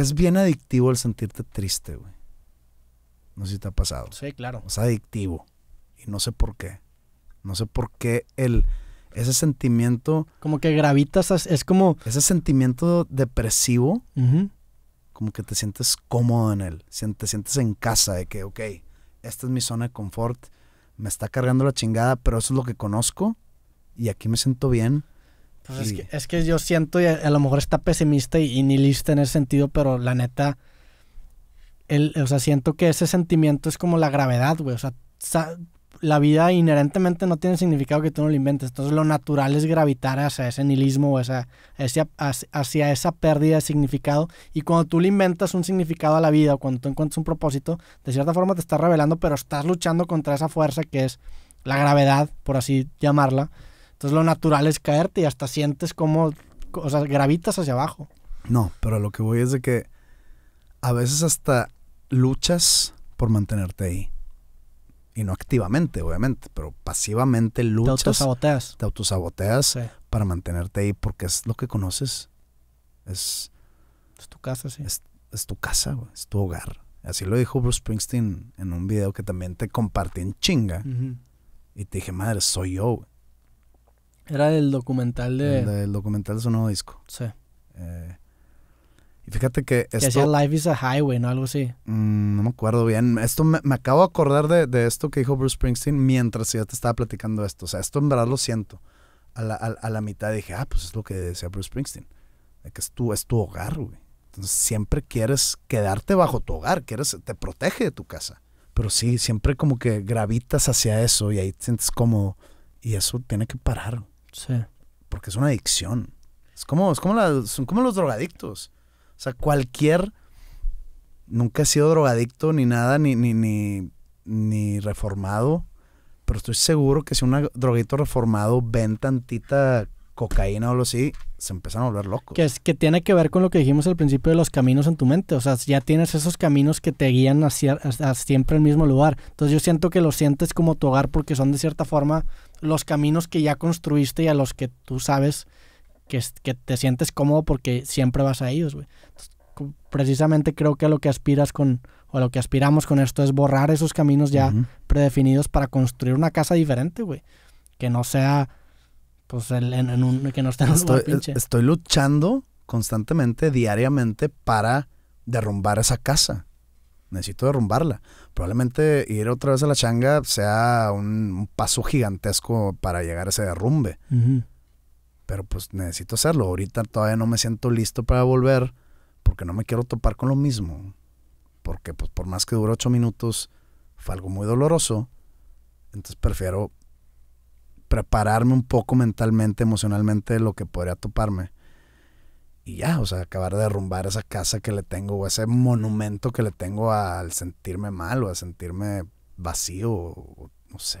es bien adictivo el sentirte triste, güey. No sé si te ha pasado. Sí, claro. Es adictivo. Y no sé por qué. No sé por qué el, ese sentimiento... Como que gravitas, es como... Ese sentimiento depresivo, como que te sientes cómodo en él. Te sientes en casa de que, ok, esta es mi zona de confort. Me está cargando la chingada, pero eso es lo que conozco. Y aquí me siento bien es, que, yo siento, y a, lo mejor está pesimista y, nihilista en ese sentido, pero la neta, o sea, siento que ese sentimiento es como la gravedad, güey. O sea, la vida inherentemente no tiene significado que tú no lo inventes. Entonces, lo natural es gravitar hacia ese nihilismo, o hacia, hacia esa pérdida de significado. Y cuando tú le inventas un significado a la vida, o cuando tú encuentras un propósito, de cierta forma te estás revelando, pero estás luchando contra esa fuerza que es la gravedad, por así llamarla entonces lo natural es caerte y hasta sientes como, o sea, gravitas hacia abajo. No, pero lo que voy es de que a veces hasta luchas por mantenerte ahí. Y no activamente, obviamente, pero pasivamente luchas. Te autosaboteas. Te autosaboteas para mantenerte ahí porque es lo que conoces. Es, tu casa, sí. Es, tu casa, es tu hogar. Así lo dijo Bruce Springsteen en un video que también te compartí en chinga. Y te dije, madre, soy yo. Güey. Era del documental de... del documental de su nuevo disco. Sí. Eh, y fíjate que... Esto, que Life is a Highway, ¿no? Algo así. Mm, no me acuerdo bien. Esto me, acabo de acordar de, de, esto que dijo Bruce Springsteen mientras yo te estaba platicando esto. O sea, esto en verdad lo siento. A la, mitad dije, ah, pues es lo que decía Bruce Springsteen. De que es tu, tu hogar, güey. Entonces siempre quieres quedarte bajo tu hogar, quieres, te protege de tu casa. Pero sí, siempre como que gravitas hacia eso y ahí te sientes como Y eso tiene que parar. Sí. Porque es una adicción. Es como, es como, son como los drogadictos. O sea, cualquier. Nunca he sido drogadicto ni nada, ni, ni, ni, reformado. Pero estoy seguro que si un droguito reformado ven tantita cocaína o lo así, se empiezan a volver locos. Que, es, que tiene que ver con lo que dijimos al principio de los caminos en tu mente. O sea, ya tienes esos caminos que te guían hacia, siempre el mismo lugar. Entonces yo siento que lo sientes como tu hogar porque son de cierta forma los caminos que ya construiste y a los que tú sabes que, que te sientes cómodo porque siempre vas a ellos, güey. Precisamente creo que a lo que aspiras con, o a lo que aspiramos con esto es borrar esos caminos ya predefinidos para construir una casa diferente, güey. Que no sea pues en, un que no estoy, eh, pinche. Estoy luchando constantemente, diariamente, para derrumbar esa casa. Necesito derrumbarla. Probablemente ir otra vez a la changa sea un, paso gigantesco para llegar a ese derrumbe. Pero pues necesito hacerlo. Ahorita todavía no me siento listo para volver porque no me quiero topar con lo mismo. Porque pues por más que dure ocho minutos, fue algo muy doloroso. Entonces prefiero prepararme un poco mentalmente, emocionalmente de lo que podría toparme. Y ya, o sea, acabar de derrumbar esa casa que le tengo o ese monumento que le tengo al sentirme mal o a sentirme vacío o, no sé.